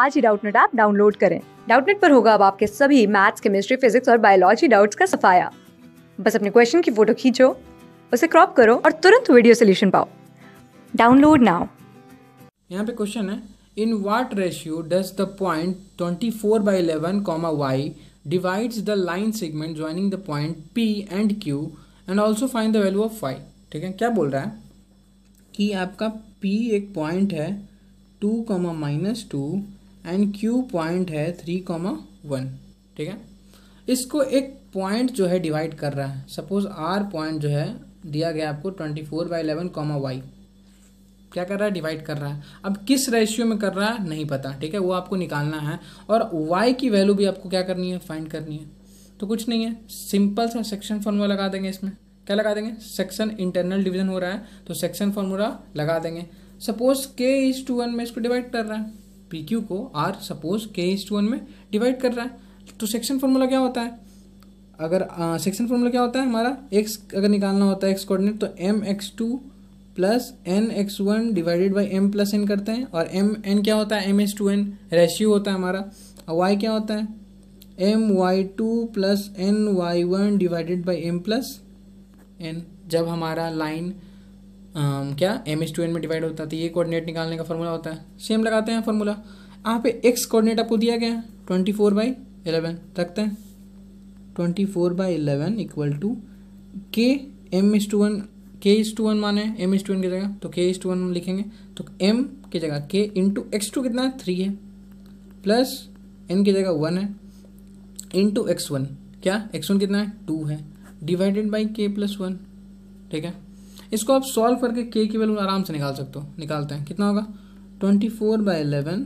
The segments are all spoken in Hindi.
आज ही डाउटनेट ऐप डाउनलोड करें डाउटनेट पर होगा अब आपके सभी मैथ्स केमिस्ट्री फिजिक्स और बायोलॉजी डाउट्स का सफाया बस अपने क्वेश्चन की फोटो खींचो उसे क्रॉप करो और तुरंत वीडियो सोल्यूशन पाओ डाउनलोड नाउ यहाँ पे क्वेश्चन है in what ratio does the point twenty four by eleven comma y divides the line segment joining the point P and Q and also find the value of y ठीक है क्या बोल रहा है कि आपका पी एक पॉइंट है two comma minus two and Q point है थ्री कॉमा वन ठीक है इसको एक पॉइंट जो है डिवाइड कर रहा है सपोज आर पॉइंट जो है दिया गया आपको twenty four by eleven comma y क्या कर रहा है डिवाइड कर रहा है अब किस रेशियो में कर रहा है नहीं पता ठीक है वो आपको निकालना है और वाई की वैल्यू भी आपको क्या करनी है फाइंड करनी है तो कुछ नहीं है सिंपल सा सेक्शन फॉर्मूला लगा देंगे इसमें क्या लगा देंगे सेक्शन इंटरनल डिवीजन हो रहा है तो सेक्शन फॉर्मूला लगा देंगे suppose K is to one में इसको डिवाइड कर रहा है पी क्यू को R suppose K is to one में डिवाइड कर रहा है तो सेक्शन फॉर्मूला क्या होता है अगर सेक्शन फॉर्मूला क्या होता है हमारा एक्स अगर निकालना होता है एक्स कोऑर्डिनेट तो M x two plus N x one divided by M plus N करते हैं और एम एन क्या होता है M is to N ratio होता है हमारा और वाई क्या होता है M y two plus N y one divided by M plus N जब हमारा लाइन क्या एम एच टू एन में डिवाइड होता था तो ये कोऑर्डिनेट निकालने का फॉर्मूला होता है सेम लगाते हैं फॉर्मूला यहाँ पे एक्स कोऑर्डिनेट आपको दिया गया है ट्वेंटी फोर बाई एलेवन रखते हैं twenty four by eleven equal to K M H to one K H to one माने एम एच टू वन की जगह तो के एच टू वन लिखेंगे तो एम की जगह के इंटू एक्स टू कितना है थ्री है प्लस एन की जगह वन है इंटू एक्स वन क्या एक्स वन कितना है टू है divided by K plus one ठीक है इसको आप सॉल्व करके के की वैल्यू आराम से निकाल सकते हो निकालते हैं कितना होगा twenty four by eleven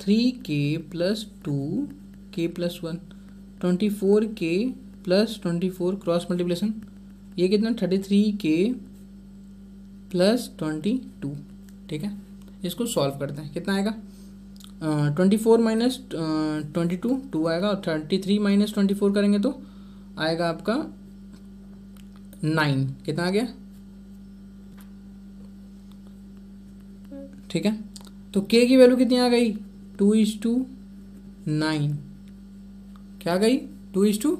three K plus two K plus one twenty four K plus twenty four cross multiplication ये कितना thirty three K plus twenty two ठीक है इसको सॉल्व करते हैं कितना आएगा twenty four minus twenty two two आएगा और thirty three minus twenty four करेंगे तो आएगा आपका नाइन कितना आ गया ठीक है तो के की वैल्यू कितनी आ गई टू इज टू नाइन क्या गई टू इज टू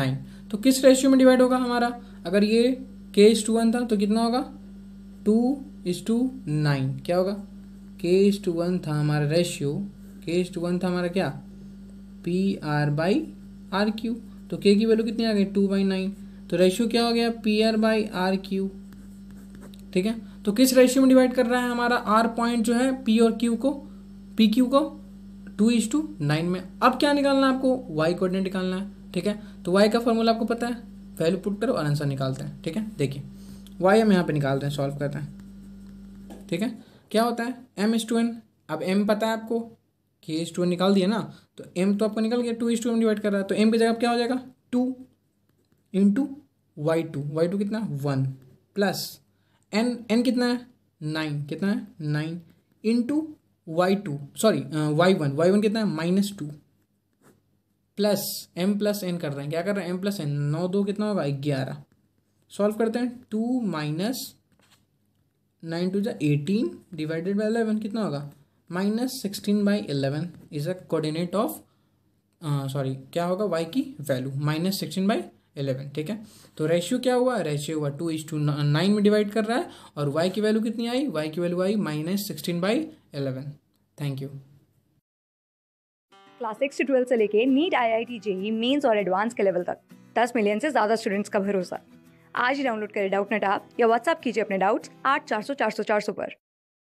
नाइन तो किस रेशियो में डिवाइड होगा हमारा अगर ये के इज टू वन था तो कितना होगा टू इज टू नाइन क्या होगा के इज टू वन था हमारा रेशियो के इज टू वन था हमारा क्या P R by R Q तो के की वैल्यू कितनी आ गई टू बाई नाइन तो रेशियो क्या हो गया P R by R Q ठीक है तो किस रेशियो में डिवाइड कर रहा है हमारा आर पॉइंट जो है पी और क्यू को पी क्यू को टू इज टू नाइन में अब क्या निकालना है आपको वाई कोऑर्डिनेट निकालना है ठीक है तो वाई का फॉर्मूला आपको पता है वैल्यू पुट करो और आंसर निकालते हैं ठीक है देखिए वाई हम यहाँ पे निकालते हैं सॉल्व करते हैं ठीक है क्या होता है एम इज टू एन अब एम पता है आपको कि इज टू एन निकाल दिया ना तो एम तो आपको निकल गया two is to N divide कर रहा है तो एम की जगह क्या हो जाएगा two into y two y two कितना वन प्लस एन एन कितना है नाइन कितना है nine into y two sorry y one y one कितना है minus two plus M plus N कर रहे हैं क्या कर रहे हैं एम प्लस एन नौ दो कितना होगा ग्यारह सॉल्व करते हैं टू माइनस नाइन टू जो एटीन डिवाइडेड बाई एलेवन कितना होगा minus sixteen by eleven is a coordinate of sorry क्या होगा वाई की वैल्यू माइनस सिक्सटीन बाई इलेवन ठीक है तो रेशियो क्या हुआ रेशियो हुआ टू इज टू नाइन में डिवाइड कर रहा है और वाई की वैल्यू कितनी आई वाई की वैल्यू आई minus sixteen by eleven thank you class six से ट्वेल्थ से लेके NEET I I T JEE mains और एडवांस के लेवल तक दस मिलियन से ज़्यादा स्टूडेंट्स का भरोसा आज ही डाउनलोड करें डाउट नेट आप या व्हाट्सअप कीजिए अपने डाउट्स आठ चार सौ चार सौ चार सौ पर